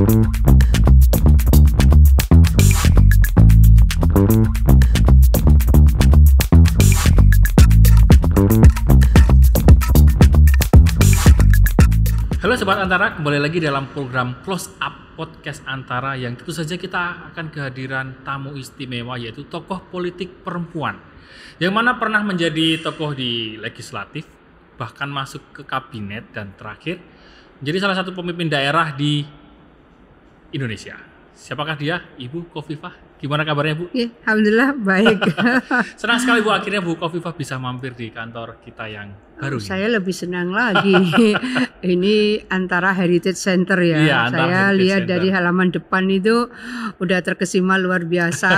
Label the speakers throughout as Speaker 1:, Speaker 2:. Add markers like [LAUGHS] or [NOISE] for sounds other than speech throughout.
Speaker 1: Halo Sobat Antara, kembali lagi dalam program Close Up Podcast Antara yang tentu saja kita akan kehadiran tamu istimewa yaitu tokoh politik perempuan yang mana pernah menjadi tokoh di legislatif, bahkan masuk ke kabinet dan terakhir menjadi salah satu pemimpin daerah di Indonesia. Siapakah dia? Ibu Kofifah. Gimana kabarnya Bu? Ya,
Speaker 2: Alhamdulillah baik.
Speaker 1: [LAUGHS] senang sekali Bu akhirnya Bu Kofifah bisa mampir di kantor kita yang baru. Oh, saya
Speaker 2: lebih senang lagi. [LAUGHS] ini antara Heritage Center ya. ya saya Heritage lihat Center. dari halaman depan itu udah terkesima luar biasa.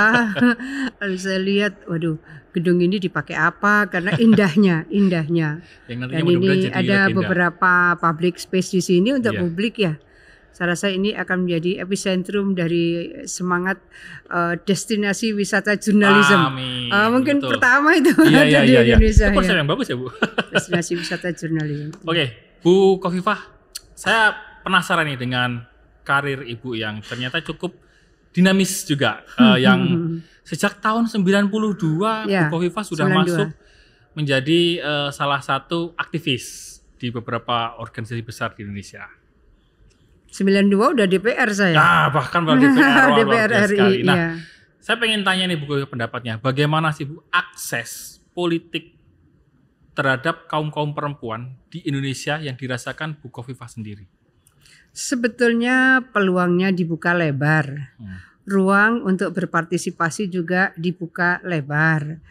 Speaker 2: [LAUGHS] Lalu saya lihat, waduh, gedung ini dipakai apa karena indahnya, indahnya.
Speaker 1: Yang Dan ini ada
Speaker 2: beberapa public space di sini untuk ya. publik ya saya rasa ini akan menjadi epicentrum dari semangat uh, destinasi wisata jurnalisme. Uh, mungkin Betul. pertama itu iya, [LAUGHS] iya, di iya, iya, Indonesia. Itu ya. yang bagus ya Bu. [LAUGHS] destinasi wisata jurnalisme.
Speaker 1: Oke, okay. Bu Kofifah, saya penasaran nih dengan karir Ibu yang ternyata cukup dinamis juga uh, [LAUGHS] yang sejak tahun 92 ya, Bu Kofifah sudah 92. masuk menjadi uh, salah satu aktivis di beberapa organisasi besar di Indonesia.
Speaker 2: 92 udah DPR saya. Nah, bahkan baru DPR, DPR RI. Sekali. Nah, iya.
Speaker 1: saya pengen tanya nih Bu pendapatnya, bagaimana sih Bu akses politik terhadap kaum-kaum perempuan di Indonesia yang dirasakan Bu Kofifa sendiri?
Speaker 2: Sebetulnya peluangnya dibuka lebar. Hmm. Ruang untuk berpartisipasi juga dibuka lebar.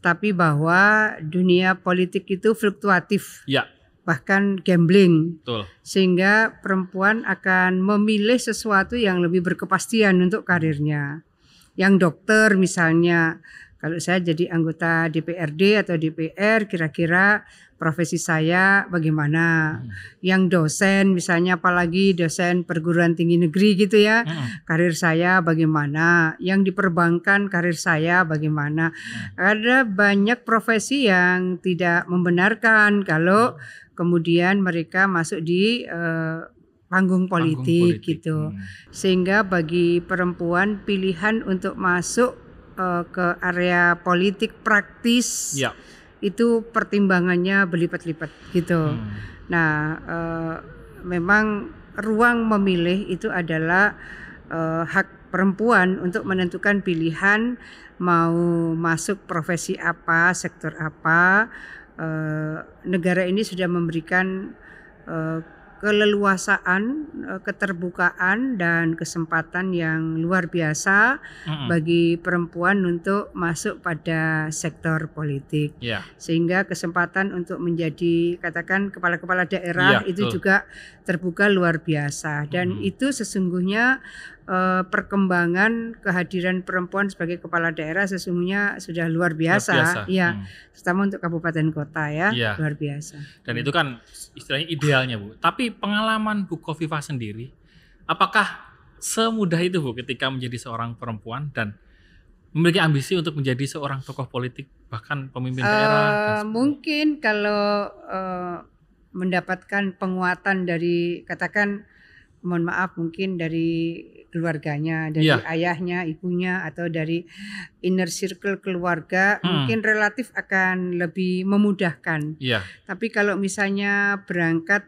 Speaker 2: Tapi bahwa dunia politik itu fluktuatif. Ya bahkan gambling. Betul. Sehingga perempuan akan memilih sesuatu yang lebih berkepastian untuk karirnya. Yang dokter misalnya, kalau saya jadi anggota DPRD atau DPR kira-kira profesi saya bagaimana hmm. yang dosen misalnya apalagi dosen perguruan tinggi negeri gitu ya hmm. karir saya bagaimana yang diperbankan karir saya bagaimana hmm. ada banyak profesi yang tidak membenarkan kalau hmm kemudian mereka masuk di uh, panggung politik, politik gitu. Hmm. Sehingga bagi perempuan pilihan untuk masuk uh, ke area politik praktis ya. itu pertimbangannya berlipat-lipat gitu. Hmm. Nah, uh, memang ruang memilih itu adalah uh, hak perempuan untuk menentukan pilihan mau masuk profesi apa, sektor apa, Eh, negara ini sudah memberikan eh, keleluasaan, eh, keterbukaan dan kesempatan yang luar biasa mm-hmm. bagi perempuan untuk masuk pada sektor politik. Yeah. Sehingga kesempatan untuk menjadi katakan kepala-kepala daerah yeah, itu betul. juga terbuka luar biasa dan mm-hmm. itu sesungguhnya Eh, perkembangan kehadiran perempuan sebagai kepala daerah sesungguhnya sudah luar biasa, luar biasa. ya hmm. terutama untuk kabupaten kota ya, ya luar
Speaker 1: biasa dan itu kan istilahnya idealnya bu tapi pengalaman bu Kofifa sendiri apakah semudah itu bu ketika menjadi seorang perempuan dan memiliki ambisi untuk menjadi seorang tokoh politik bahkan pemimpin uh, daerah
Speaker 2: mungkin kalau uh, mendapatkan penguatan dari katakan mohon maaf mungkin dari keluarganya, dari ya. ayahnya, ibunya atau dari inner circle keluarga hmm. mungkin relatif akan lebih memudahkan. ya. Tapi kalau misalnya berangkat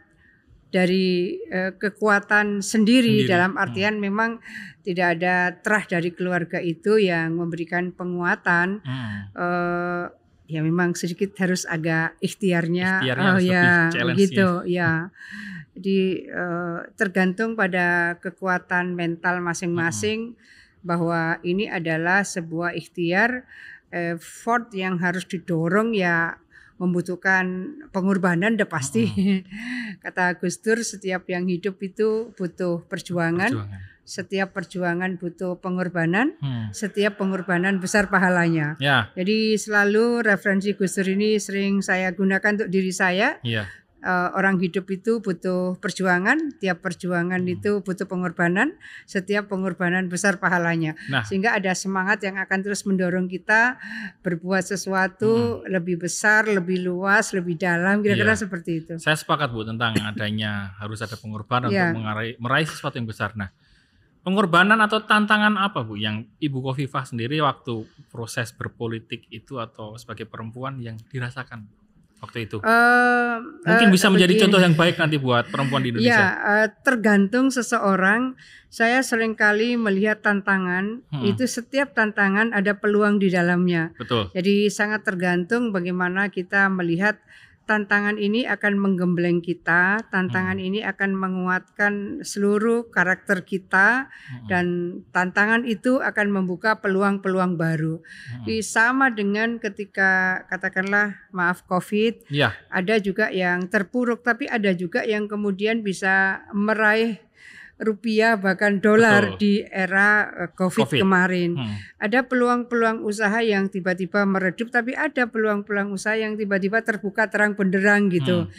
Speaker 2: dari eh, kekuatan sendiri, sendiri dalam hmm. artian hmm. memang tidak ada terah dari keluarga itu yang memberikan penguatan hmm. eh, ya memang sedikit harus agak ikhtiarnya, ikhtiarnya oh ya begitu ya. ya di uh, tergantung pada kekuatan mental masing-masing hmm. bahwa ini adalah sebuah ikhtiar effort yang harus didorong ya membutuhkan pengorbanan udah pasti. Hmm. [LAUGHS] Kata Gus Dur setiap yang hidup itu butuh perjuangan. perjuangan setiap perjuangan butuh pengorbanan, hmm. setiap pengorbanan besar pahalanya. Ya. Jadi selalu referensi Gus Dur ini sering saya gunakan untuk diri saya. Ya uh, orang hidup itu butuh perjuangan, tiap perjuangan hmm. itu butuh pengorbanan, setiap pengorbanan besar pahalanya. Nah. Sehingga ada semangat yang akan terus mendorong kita berbuat sesuatu hmm. lebih besar, lebih luas, lebih dalam, kira-kira yeah. seperti itu.
Speaker 1: Saya sepakat Bu tentang [LAUGHS] adanya harus ada pengorbanan yeah. untuk meraih, meraih sesuatu yang besar. Nah, pengorbanan atau tantangan apa Bu yang Ibu Kofifah sendiri waktu proses berpolitik itu atau sebagai perempuan yang dirasakan? Bu? waktu itu? Uh, Mungkin eh, bisa begini. menjadi contoh yang baik nanti buat perempuan di ya, Indonesia. Ya,
Speaker 2: uh, tergantung seseorang. Saya seringkali melihat tantangan, hmm. itu setiap tantangan ada peluang di dalamnya. Betul. Jadi sangat tergantung bagaimana kita melihat tantangan ini akan menggembleng kita, tantangan hmm. ini akan menguatkan seluruh karakter kita hmm. dan tantangan itu akan membuka peluang-peluang baru. Hmm. Jadi sama dengan ketika katakanlah maaf Covid, ya. ada juga yang terpuruk tapi ada juga yang kemudian bisa meraih rupiah bahkan dolar di era eh, COVID, COVID. kemarin. Hmm. Ada peluang-peluang usaha yang tiba-tiba meredup, tapi ada peluang-peluang usaha yang tiba-tiba terbuka terang benderang gitu. Hmm.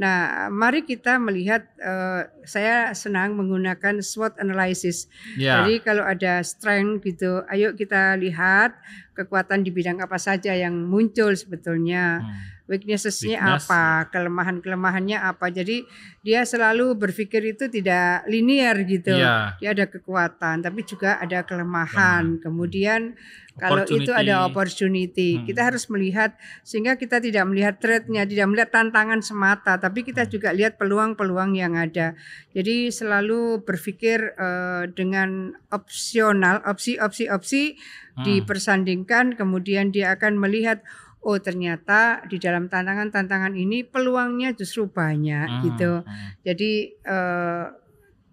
Speaker 2: Nah, mari kita melihat. Uh, saya senang menggunakan SWOT analysis. Yeah. Jadi kalau ada strength gitu, ayo kita lihat kekuatan di bidang apa saja yang muncul sebetulnya. Hmm weaknessesnya Weakness. apa, ya. kelemahan-kelemahannya apa. Jadi dia selalu berpikir itu tidak linear gitu. Yeah. Dia ada kekuatan, tapi juga ada kelemahan. Yeah. Kemudian hmm. kalau itu ada opportunity, hmm. kita harus melihat sehingga kita tidak melihat threatnya, tidak melihat tantangan semata, tapi kita hmm. juga lihat peluang-peluang yang ada. Jadi selalu berpikir uh, dengan opsional, opsi-opsi-opsi hmm. dipersandingkan, kemudian dia akan melihat oh ternyata di dalam tantangan-tantangan ini peluangnya justru banyak hmm. gitu. Hmm. Jadi uh,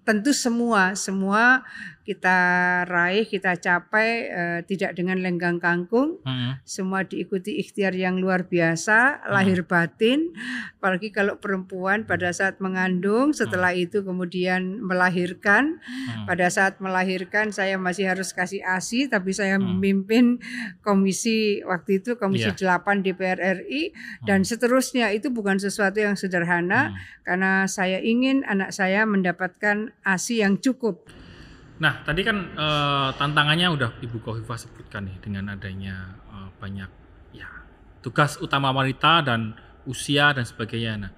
Speaker 2: tentu semua semua kita raih, kita capai uh, tidak dengan lenggang kangkung. Hmm. Semua diikuti ikhtiar yang luar biasa, hmm. lahir batin. Apalagi kalau perempuan pada saat mengandung, hmm. setelah hmm. itu kemudian melahirkan. Hmm. Pada saat melahirkan saya masih harus kasih ASI tapi saya hmm. memimpin komisi waktu itu komisi yeah. 8 DPR RI hmm. dan seterusnya. Itu bukan sesuatu yang sederhana hmm. karena saya ingin anak saya mendapatkan ASI yang cukup.
Speaker 1: Nah, tadi kan uh, tantangannya udah Ibu Kofifa sebutkan nih dengan adanya uh, banyak ya tugas utama wanita dan usia dan sebagainya. Nah,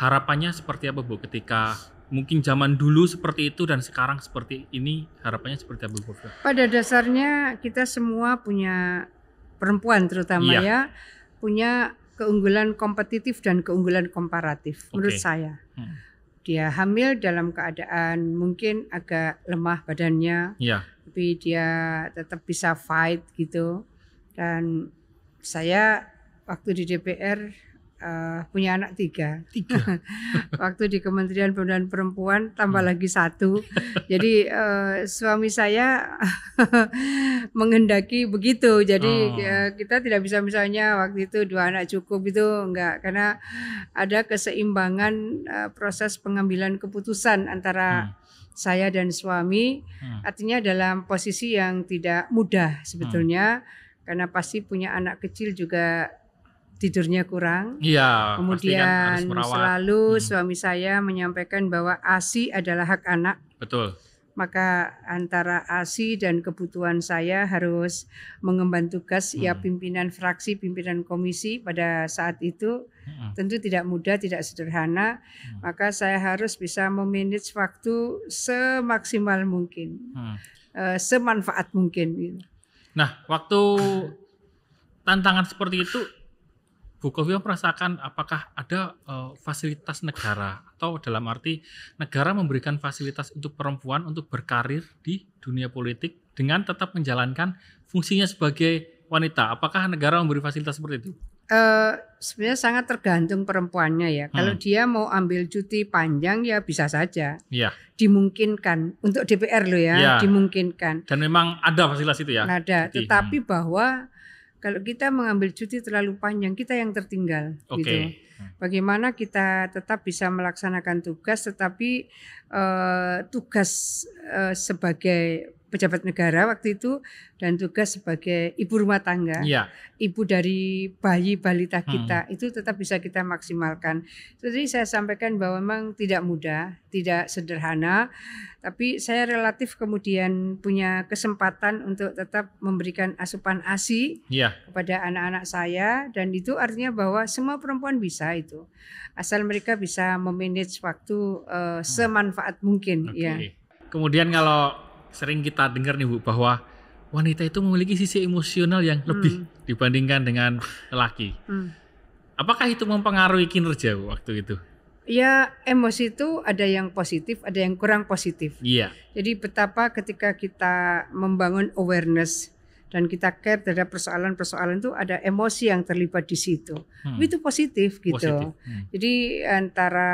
Speaker 1: harapannya seperti apa Bu ketika mungkin zaman dulu seperti itu dan sekarang seperti ini harapannya seperti apa Bu
Speaker 2: Pada dasarnya kita semua punya perempuan terutama iya. ya punya keunggulan kompetitif dan keunggulan komparatif okay. menurut saya. Hmm dia hamil dalam keadaan mungkin agak lemah badannya, ya. tapi dia tetap bisa fight gitu. Dan saya waktu di DPR uh, punya anak tiga. Tiga. [LAUGHS] Waktu di Kementerian Pemberdayaan Perempuan tambah hmm. lagi satu. Jadi uh, suami saya [LAUGHS] menghendaki begitu. Jadi oh. uh, kita tidak bisa misalnya waktu itu dua anak cukup itu enggak karena ada keseimbangan uh, proses pengambilan keputusan antara hmm saya dan suami hmm. artinya dalam posisi yang tidak mudah sebetulnya hmm. karena pasti punya anak kecil juga tidurnya kurang.
Speaker 1: Iya. Kemudian selalu
Speaker 2: hmm. suami saya menyampaikan bahwa ASI adalah hak anak. Betul. Maka antara ASI dan kebutuhan saya harus mengemban tugas ya, hmm. ya pimpinan fraksi, pimpinan komisi pada saat itu hmm. tentu tidak mudah, tidak sederhana. Hmm. Maka saya harus bisa memanage waktu semaksimal mungkin, hmm. uh, semanfaat mungkin.
Speaker 1: Nah, waktu tantangan seperti itu Kofifa merasakan apakah ada uh, fasilitas negara atau dalam arti negara memberikan fasilitas untuk perempuan untuk berkarir di dunia politik dengan tetap menjalankan fungsinya sebagai wanita. Apakah negara memberi fasilitas seperti itu?
Speaker 2: Uh, sebenarnya sangat tergantung perempuannya ya. Hmm. Kalau dia mau ambil cuti panjang ya bisa saja. Iya. Dimungkinkan untuk DPR loh ya, ya, dimungkinkan.
Speaker 1: Dan memang ada fasilitas itu ya. Ada, cuti. tetapi
Speaker 2: hmm. bahwa kalau kita mengambil cuti terlalu panjang, kita yang tertinggal. Okay. Gitu. Hmm. Bagaimana kita tetap bisa melaksanakan tugas, tetapi uh, tugas uh, sebagai pejabat negara waktu itu dan tugas sebagai ibu rumah tangga, ya. ibu dari bayi balita hmm. kita hmm. itu tetap bisa kita maksimalkan. Jadi saya sampaikan bahwa memang tidak mudah, tidak sederhana, tapi saya relatif kemudian punya kesempatan untuk tetap memberikan asupan ASI yeah. kepada anak-anak saya dan itu artinya bahwa semua perempuan bisa itu. Asal mereka bisa memanage waktu uh, semanfaat mungkin okay. ya.
Speaker 1: Kemudian kalau sering kita dengar nih Bu bahwa wanita itu memiliki sisi emosional yang lebih hmm. dibandingkan dengan lelaki. Hmm. Apakah itu mempengaruhi kinerja waktu itu?
Speaker 2: ya emosi itu ada yang positif, ada yang kurang positif. Iya. Jadi betapa ketika kita membangun awareness dan kita care terhadap persoalan-persoalan itu ada emosi yang terlibat di situ. Hmm. Itu positif gitu. Positif. Hmm. Jadi antara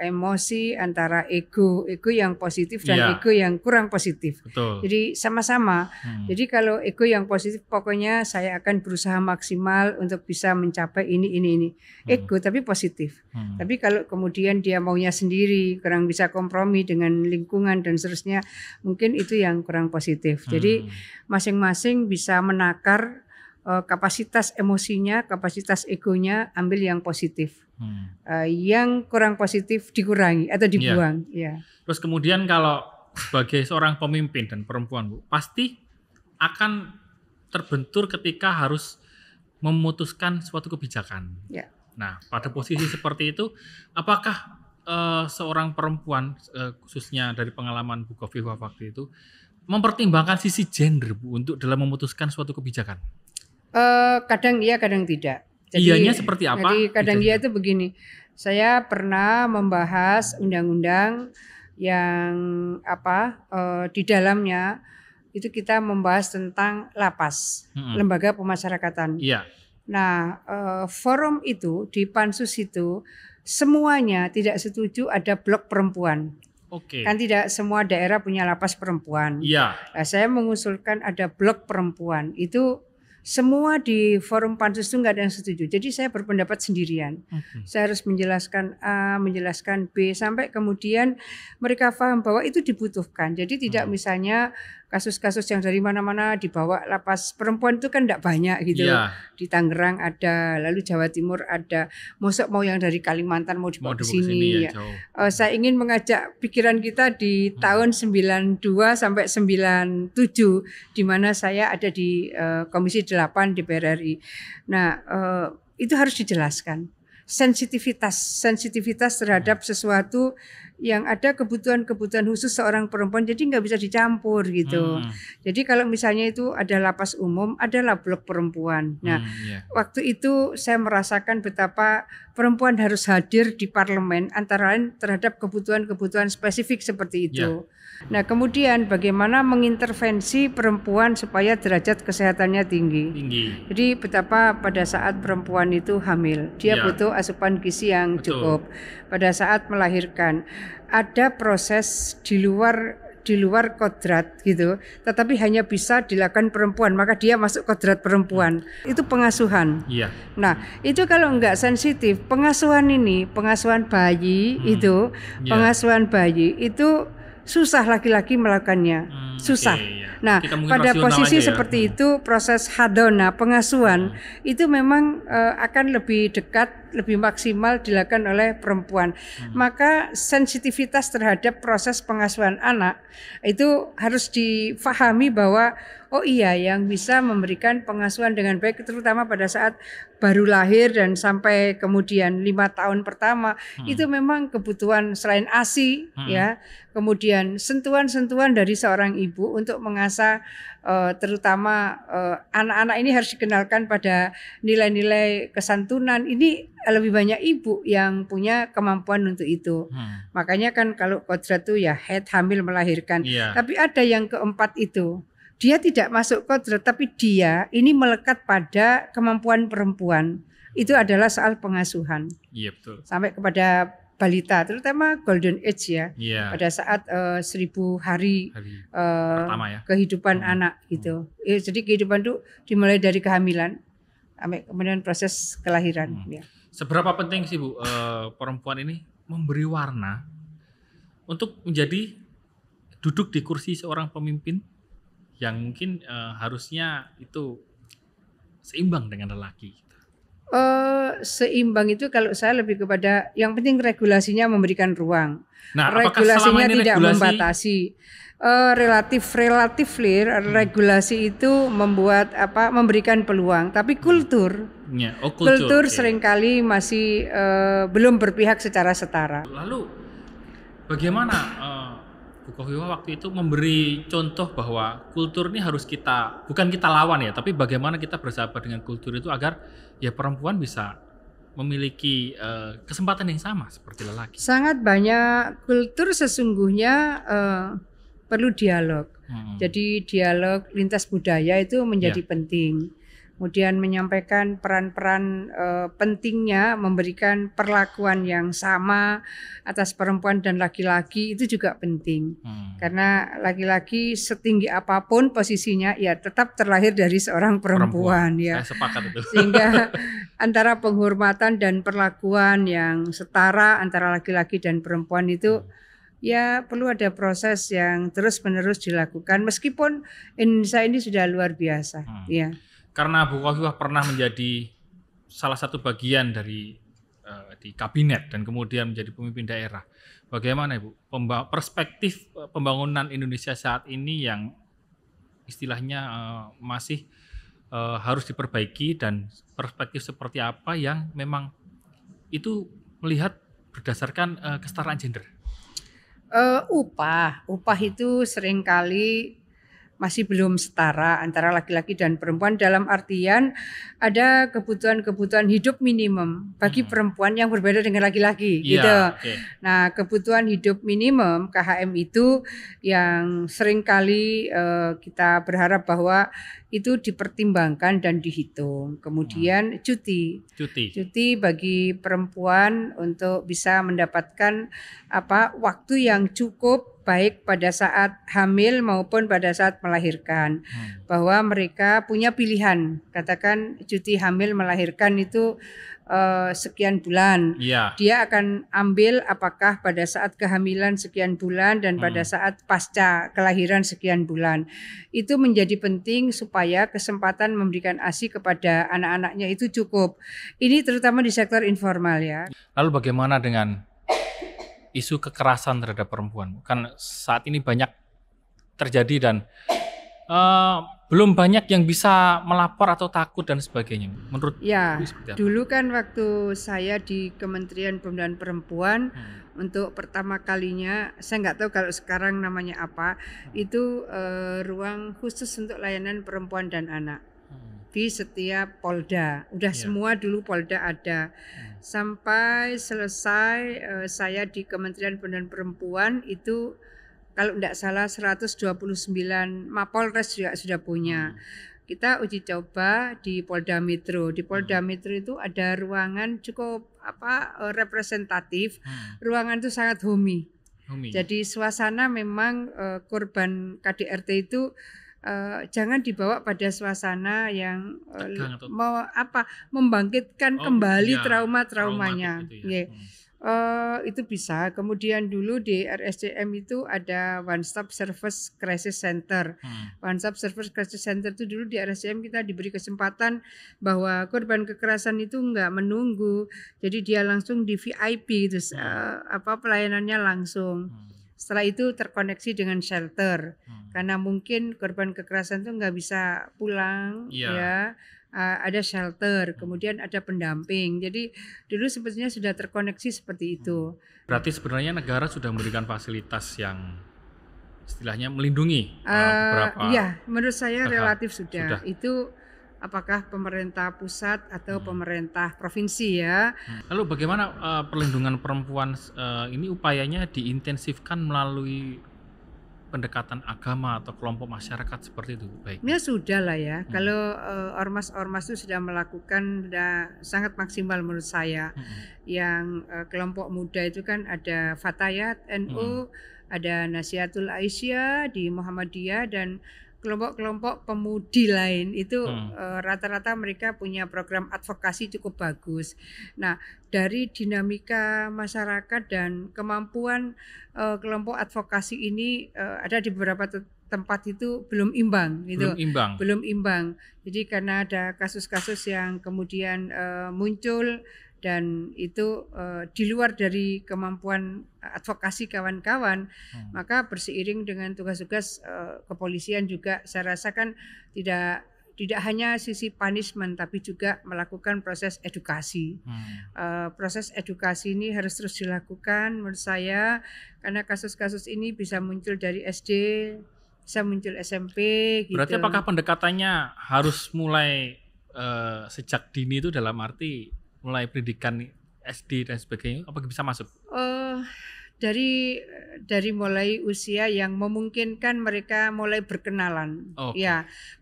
Speaker 2: emosi, antara ego, ego yang positif dan yeah. ego yang kurang positif. Betul. Jadi sama-sama. Hmm. Jadi kalau ego yang positif pokoknya saya akan berusaha maksimal untuk bisa mencapai ini ini ini. Hmm. Ego hmm. tapi positif. Hmm. Tapi kalau kemudian dia maunya sendiri, kurang bisa kompromi dengan lingkungan dan seterusnya, mungkin itu yang kurang positif. Hmm. Jadi masing-masing bisa menakar uh, kapasitas emosinya, kapasitas egonya, ambil yang positif. Hmm. Uh, yang kurang positif dikurangi atau iya. dibuang. Ya. ya.
Speaker 1: Terus kemudian kalau sebagai seorang pemimpin dan perempuan bu, pasti akan terbentur ketika harus memutuskan suatu kebijakan. Ya. Nah, pada posisi seperti itu, apakah uh, seorang perempuan uh, khususnya dari pengalaman Bu Kofifa waktu itu mempertimbangkan sisi gender Bu untuk dalam memutuskan suatu kebijakan?
Speaker 2: Uh, kadang iya, kadang tidak.
Speaker 1: Iya seperti apa? Jadi kadang iya
Speaker 2: itu begini. Saya pernah membahas undang-undang yang apa uh, di dalamnya itu kita membahas tentang lapas, hmm. lembaga pemasyarakatan. Iya. Nah, uh, forum itu di pansus itu semuanya tidak setuju ada blok perempuan. Okay. Kan tidak semua daerah punya lapas perempuan. Iya. Nah, saya mengusulkan ada blok perempuan. Itu semua di forum pansus itu nggak ada yang setuju. Jadi saya berpendapat sendirian. Okay. Saya harus menjelaskan A, menjelaskan B sampai kemudian mereka paham bahwa itu dibutuhkan. Jadi tidak hmm. misalnya kasus-kasus yang dari mana-mana dibawa lapas perempuan itu kan tidak banyak gitu. Yeah. Di Tangerang ada, lalu Jawa Timur ada. Mosok mau yang dari Kalimantan mau dibawa ke sini ya. ya Uh, saya ingin mengajak pikiran kita di hmm. tahun 92 sampai 97 di mana saya ada di uh, Komisi 8 di RI. Nah, uh, itu harus dijelaskan sensitivitas, sensitivitas terhadap hmm. sesuatu yang ada kebutuhan-kebutuhan khusus seorang perempuan, jadi nggak bisa dicampur gitu. Hmm. Jadi kalau misalnya itu ada lapas umum, ada blok perempuan. Hmm, nah, hmm, iya. yeah. waktu itu saya merasakan betapa perempuan harus hadir di parlemen antara lain terhadap kebutuhan-kebutuhan spesifik seperti itu. Ya. Nah, kemudian bagaimana mengintervensi perempuan supaya derajat kesehatannya tinggi? Tinggi. Jadi betapa pada saat perempuan itu hamil, dia ya. butuh asupan gizi yang Betul. cukup. Pada saat melahirkan, ada proses di luar di luar kodrat gitu, tetapi hanya bisa dilakukan perempuan, maka dia masuk kodrat perempuan. Hmm. Itu pengasuhan. Iya. Nah, itu kalau enggak sensitif, pengasuhan ini, pengasuhan bayi hmm. itu, ya. pengasuhan bayi itu susah laki-laki melakukannya hmm, susah iya. nah, okay, ya. nah pada posisi seperti ya. itu proses hadona pengasuhan hmm. itu memang uh, akan lebih dekat lebih maksimal dilakukan oleh perempuan. Hmm. Maka sensitivitas terhadap proses pengasuhan anak itu harus difahami bahwa oh iya yang bisa memberikan pengasuhan dengan baik terutama pada saat baru lahir dan sampai kemudian lima tahun pertama hmm. itu memang kebutuhan selain asi hmm. ya kemudian sentuhan-sentuhan dari seorang ibu untuk mengasah uh, terutama eh, anak-anak uh, ini harus dikenalkan pada nilai-nilai kesantunan. Ini lebih banyak ibu yang punya kemampuan untuk itu. Hmm. Makanya kan kalau kodrat itu ya head hamil melahirkan. Yeah. Tapi ada yang keempat itu. Dia tidak masuk kodrat tapi dia ini melekat pada kemampuan perempuan. Itu adalah soal pengasuhan.
Speaker 1: Iya betul. Sampai
Speaker 2: kepada balita, terutama golden age ya, yeah. pada saat uh, seribu hari, hari uh, pertama ya. kehidupan hmm. anak hmm. gitu. Hmm. Ya, jadi kehidupan itu dimulai dari kehamilan, sampai kemudian proses kelahiran. Hmm. Ya.
Speaker 1: Seberapa penting sih bu uh, perempuan ini memberi warna untuk menjadi duduk di kursi seorang pemimpin yang mungkin uh, harusnya itu seimbang dengan lelaki.
Speaker 2: Uh, seimbang itu kalau saya lebih kepada yang penting regulasinya memberikan ruang.
Speaker 1: Nah, regulasinya tidak regulasi... membatasi.
Speaker 2: Uh, relatif relatif hmm. regulasi itu membuat apa memberikan peluang tapi hmm. kultur
Speaker 1: ya, oh, kultur, kultur
Speaker 2: seringkali masih uh, belum berpihak secara setara lalu
Speaker 1: bagaimana uh, Bukoviva waktu itu memberi contoh bahwa kultur ini harus kita bukan kita lawan ya, tapi bagaimana kita bersahabat dengan kultur itu agar ya perempuan bisa memiliki uh, kesempatan yang sama seperti lelaki.
Speaker 2: Sangat banyak kultur sesungguhnya uh, perlu dialog. Hmm. Jadi dialog lintas budaya itu menjadi yeah. penting kemudian menyampaikan peran-peran e, pentingnya memberikan perlakuan yang sama atas perempuan dan laki-laki itu juga penting hmm. karena laki-laki setinggi apapun posisinya ya tetap terlahir dari seorang perempuan,
Speaker 1: perempuan. ya itu. sehingga
Speaker 2: [LAUGHS] antara penghormatan dan perlakuan yang setara antara laki-laki dan perempuan itu hmm. ya perlu ada proses yang terus-menerus dilakukan meskipun Indonesia ini sudah luar biasa hmm. ya
Speaker 1: karena Abu Khofifah pernah menjadi salah satu bagian dari uh, di kabinet dan kemudian menjadi pemimpin daerah. Bagaimana Ibu Pemba perspektif eh, pembangunan Indonesia saat ini yang istilahnya uh, masih uh, harus diperbaiki dan perspektif seperti apa yang memang itu melihat berdasarkan uh, kesetaraan gender?
Speaker 2: Uh, upah, upah itu seringkali masih belum setara antara laki-laki dan perempuan dalam artian ada kebutuhan-kebutuhan hidup minimum bagi hmm. perempuan yang berbeda dengan laki-laki yeah, gitu. Okay. Nah, kebutuhan hidup minimum KHM itu yang seringkali uh, kita berharap bahwa itu dipertimbangkan dan dihitung. Kemudian hmm. cuti.
Speaker 1: Cuti. Cuti
Speaker 2: bagi perempuan untuk bisa mendapatkan apa waktu yang cukup baik pada saat hamil maupun pada saat melahirkan hmm. bahwa mereka punya pilihan katakan cuti hamil melahirkan itu uh, sekian bulan. Iya. Dia akan ambil apakah pada saat kehamilan sekian bulan dan hmm. pada saat pasca kelahiran sekian bulan. Itu menjadi penting supaya kesempatan memberikan ASI kepada anak-anaknya itu cukup. Ini terutama di sektor informal ya.
Speaker 1: Lalu bagaimana dengan isu kekerasan terhadap perempuan? Kan saat ini banyak terjadi dan uh, belum banyak yang bisa melapor atau takut dan sebagainya. Menurut ya, dulu
Speaker 2: kan waktu saya di Kementerian Pemberdayaan Perempuan hmm. untuk pertama kalinya, saya nggak tahu kalau sekarang namanya apa, hmm. itu eh, ruang khusus untuk layanan perempuan dan anak hmm. di setiap Polda. Udah ya. semua dulu Polda ada. Hmm. Sampai selesai eh, saya di Kementerian Pemberdayaan Perempuan itu kalau tidak salah 129 Mapolres juga sudah punya. Hmm. Kita uji coba di Polda Metro. Di Polda hmm. Metro itu ada ruangan cukup apa eh, representatif. Hmm. Ruangan itu sangat homey. homey. Jadi suasana memang uh, korban KDRT itu Uh, jangan dibawa pada suasana yang uh, mau apa membangkitkan oh, kembali iya. trauma traumanya. Gitu ya. yeah. hmm Uh, itu bisa. Kemudian dulu di RSCM itu ada One Stop Service Crisis Center. Hmm. One Stop Service Crisis Center itu dulu di RSCM kita diberi kesempatan bahwa korban kekerasan itu enggak menunggu, jadi dia langsung di VIP itu uh, hmm. eh, apa pelayanannya langsung. Hmm. Setelah itu terkoneksi dengan shelter hmm. karena mungkin korban kekerasan itu nggak bisa pulang, yeah. ya uh, ada shelter, hmm. kemudian ada pendamping. Jadi dulu sebetulnya sudah terkoneksi seperti itu. Hmm.
Speaker 1: Berarti sebenarnya negara sudah memberikan fasilitas yang istilahnya melindungi uh, beberapa. Iya,
Speaker 2: menurut saya relatif sudah. sudah. Itu apakah pemerintah pusat atau hmm. pemerintah provinsi ya.
Speaker 1: Hmm. Lalu bagaimana uh, perlindungan perempuan uh, ini upayanya diintensifkan melalui pendekatan agama atau kelompok masyarakat seperti itu baik.
Speaker 2: Ya sudah lah ya. Hmm. Kalau uh, ormas-ormas itu sudah melakukan sudah sangat maksimal menurut saya. Hmm. Yang uh, kelompok muda itu kan ada Fatayat NU, hmm. ada Nasihatul Aisyah di Muhammadiyah dan kelompok-kelompok pemudi lain itu hmm. Eh, rata-rata hmm. uh, mereka punya program advokasi cukup bagus. Nah, dari dinamika masyarakat dan kemampuan uh, kelompok advokasi ini uh, ada di beberapa tempat itu belum imbang gitu. Belum imbang. Belum imbang. Jadi karena ada kasus-kasus yang kemudian uh, muncul dan itu uh, di luar dari kemampuan eh, advokasi kawan-kawan hmm. maka berseiring dengan tugas-tugas uh, kepolisian juga saya rasakan tidak tidak hanya sisi punishment tapi juga melakukan proses edukasi. Hmm. Uh, proses edukasi ini harus terus dilakukan menurut saya karena kasus-kasus ini bisa muncul dari SD, bisa muncul SMP. Gitu. Berarti apakah
Speaker 1: pendekatannya harus mulai uh, sejak dini itu dalam arti mulai pendidikan SD dan sebagainya apa bisa masuk?
Speaker 2: Uh, dari dari mulai usia yang memungkinkan mereka mulai berkenalan, okay. ya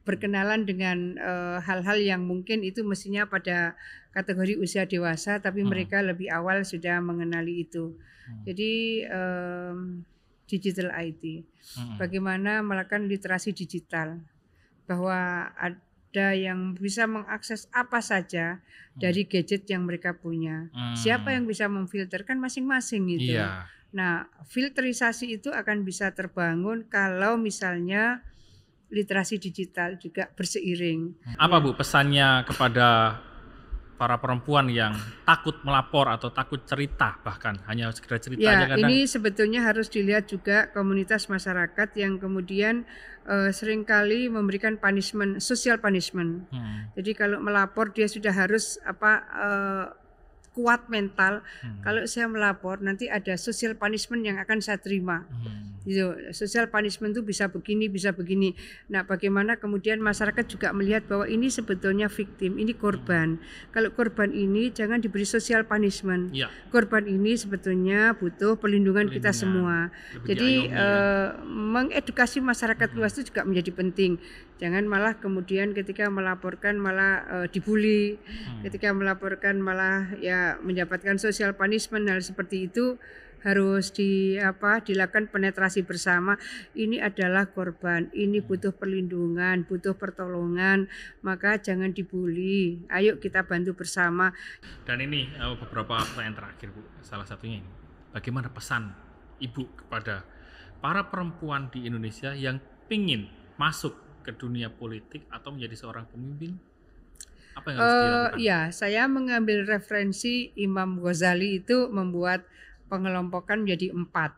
Speaker 2: berkenalan dengan eh, hal-hal uh, yang mungkin itu mestinya pada kategori usia dewasa, tapi hmm. mereka lebih awal sudah mengenali itu. Hmm. Jadi um, digital IT, hmm. bagaimana melakukan literasi digital, bahwa ada yang bisa mengakses apa saja hmm. dari gadget yang mereka punya. Hmm. Siapa yang bisa memfilterkan masing-masing itu. Iya. Nah, filterisasi itu akan bisa terbangun kalau misalnya literasi digital juga berseiring.
Speaker 1: Apa Bu pesannya kepada para perempuan yang takut melapor atau takut cerita bahkan hanya sekedar cerita ya, aja kadang. ini
Speaker 2: sebetulnya harus dilihat juga komunitas masyarakat yang kemudian uh, seringkali memberikan punishment, social punishment. Hmm. Jadi kalau melapor dia sudah harus apa uh, kuat mental. Hmm. Kalau saya melapor nanti ada social punishment yang akan saya terima. Hmm. Gitu. Social punishment itu bisa begini, bisa begini. Nah, bagaimana kemudian masyarakat juga melihat bahwa ini sebetulnya victim, ini korban. Hmm. Kalau korban ini jangan diberi social punishment. Ya. Korban ini sebetulnya butuh perlindungan, perlindungan. kita semua. Lebih Jadi uh, mengedukasi masyarakat hmm. luas itu juga menjadi penting. Jangan malah kemudian ketika melaporkan malah e, dibully, hmm. ketika melaporkan malah ya mendapatkan social punishment hal seperti itu harus di apa dilakukan penetrasi bersama ini adalah korban ini hmm. butuh perlindungan butuh pertolongan maka jangan dibully ayo kita bantu bersama
Speaker 1: dan ini eh, beberapa pertanyaan terakhir Bu salah satunya ini bagaimana pesan Ibu kepada para perempuan di Indonesia yang ingin masuk ke dunia politik atau menjadi seorang pemimpin? Apa yang harus uh, Ya,
Speaker 2: saya mengambil referensi Imam Ghazali itu membuat pengelompokan menjadi empat.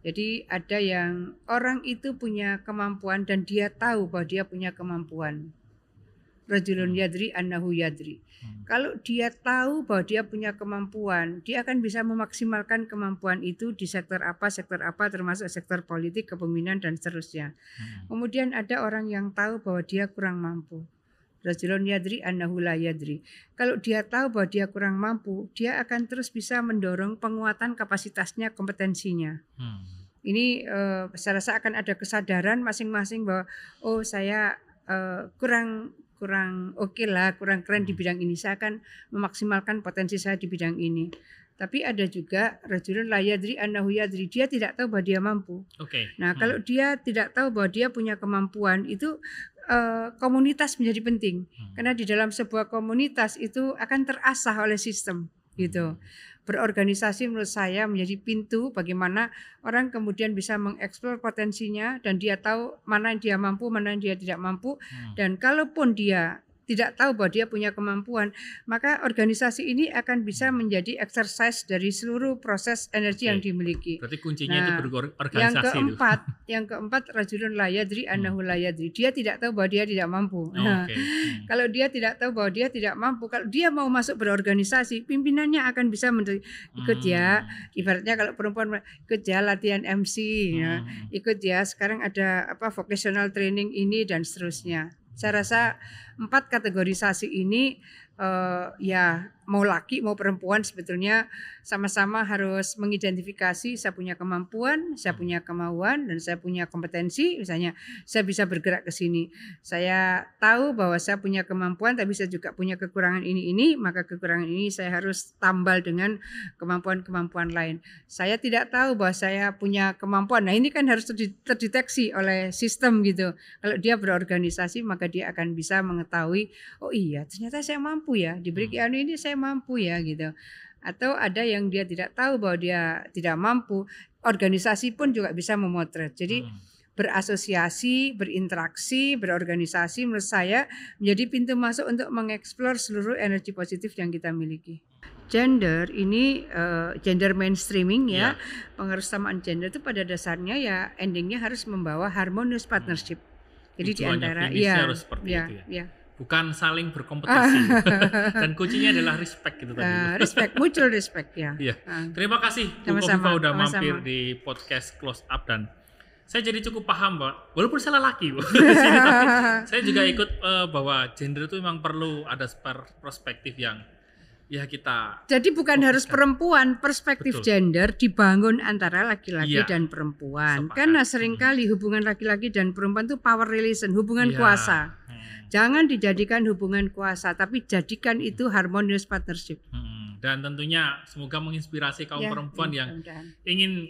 Speaker 2: Jadi ada yang orang itu punya kemampuan dan dia tahu bahwa dia punya kemampuan rajulun hmm. yadri annahu yadri. Hmm. Kalau dia tahu bahwa dia punya kemampuan, dia akan bisa memaksimalkan kemampuan itu di sektor apa, sektor apa termasuk sektor politik, kepemimpinan dan seterusnya. Hmm. Kemudian ada orang yang tahu bahwa dia kurang mampu. Rajulun yadri annahu la yadri. Kalau dia tahu bahwa dia kurang mampu, dia akan terus bisa mendorong penguatan kapasitasnya, kompetensinya. Hmm. Ini uh, saya rasa akan ada kesadaran masing-masing bahwa oh saya uh, kurang kurang oke okay lah, kurang keren di hmm. bidang ini. Saya akan memaksimalkan potensi saya di bidang ini. Tapi ada juga rajulun la yadri annahu yadri. Dia tidak tahu bahwa dia mampu. Oke. Okay. Nah, hmm. kalau dia tidak tahu bahwa dia punya kemampuan itu uh, komunitas menjadi penting. Hmm. Karena di dalam sebuah komunitas itu akan terasah oleh sistem gitu. Hmm. Berorganisasi menurut saya menjadi pintu bagaimana orang kemudian bisa mengeksplor potensinya dan dia tahu mana yang dia mampu, mana yang dia tidak mampu hmm. dan kalaupun dia tidak tahu bahwa dia punya kemampuan, maka organisasi ini akan bisa hmm. menjadi exercise dari seluruh proses energi yang dimiliki.
Speaker 1: Berarti kuncinya nah, itu berorganisasi. Yang keempat,
Speaker 2: [LAUGHS] yang keempat rajulun layadri hmm. anahu layadri. Dia tidak tahu bahwa dia tidak mampu. Oh, nah, hmm. Kalau dia tidak tahu bahwa dia tidak mampu, kalau dia mau masuk berorganisasi, pimpinannya akan bisa ikut ya. hmm. ya. Ibaratnya kalau perempuan ikut ya latihan MC, ya. hmm. ya. ikut ya. Sekarang ada apa vocational training ini dan seterusnya. Saya rasa empat kategorisasi ini uh, ya mau laki mau perempuan sebetulnya sama-sama harus mengidentifikasi saya punya kemampuan, saya punya kemauan dan saya punya kompetensi misalnya saya bisa bergerak ke sini. Saya tahu bahwa saya punya kemampuan tapi saya juga punya kekurangan ini ini, maka kekurangan ini saya harus tambal dengan kemampuan-kemampuan lain. Saya tidak tahu bahwa saya punya kemampuan. Nah, ini kan harus terdeteksi oleh sistem gitu. Kalau dia berorganisasi maka dia akan bisa mengetahui oh iya ternyata saya mampu ya diberi hmm. Anu ini saya mampu ya gitu atau ada yang dia tidak tahu bahwa dia tidak mampu organisasi pun juga bisa memotret jadi hmm. berasosiasi berinteraksi berorganisasi menurut saya menjadi pintu masuk untuk mengeksplor seluruh energi positif yang kita miliki gender ini uh, gender mainstreaming ya yeah. Ya. gender itu pada dasarnya ya endingnya harus membawa harmonious hmm. partnership hmm. jadi di antara ya, seperti ya, itu ya, ya
Speaker 1: bukan saling berkompetisi. [LAUGHS] Dan kuncinya adalah respect gitu tadi. Eh, respect,
Speaker 2: mutual respect ya. Iya. Uh, Terima kasih Bu Kofifa udah sama mampir sama.
Speaker 1: di podcast Close Up dan saya jadi cukup paham Pak. Walaupun saya laki, [LAUGHS] saya juga ikut uh, bahwa gender itu memang perlu ada perspektif yang ya kita
Speaker 2: jadi bukan fokuskan. harus perempuan perspektif Betul. gender dibangun antara laki-laki ya. dan perempuan Sepakat. karena seringkali hmm. hubungan laki-laki dan perempuan itu power relation hubungan ya. kuasa hmm. jangan dijadikan hubungan kuasa tapi jadikan hmm. itu harmonious partnership
Speaker 1: hmm. dan tentunya semoga menginspirasi kaum ya, perempuan yang ingin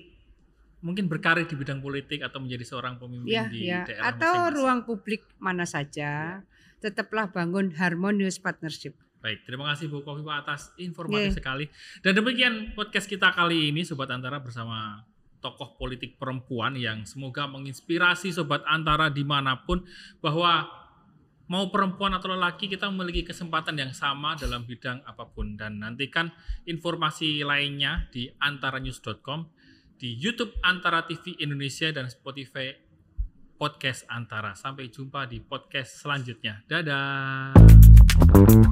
Speaker 1: mungkin berkarir di bidang politik atau menjadi seorang pemimpin ya, di ya. daerah atau masing
Speaker 2: -masing. ruang publik mana saja ya. tetaplah bangun harmonious
Speaker 1: partnership Baik, terima kasih Bu Kofifa atas informasi yeah. sekali. Dan demikian podcast kita kali ini Sobat Antara bersama tokoh politik perempuan yang semoga menginspirasi Sobat Antara dimanapun bahwa mau perempuan atau lelaki kita memiliki kesempatan yang sama dalam bidang apapun dan nantikan informasi lainnya di antaranews.com di YouTube Antara TV Indonesia dan Spotify podcast Antara. Sampai jumpa di podcast selanjutnya. Dadah.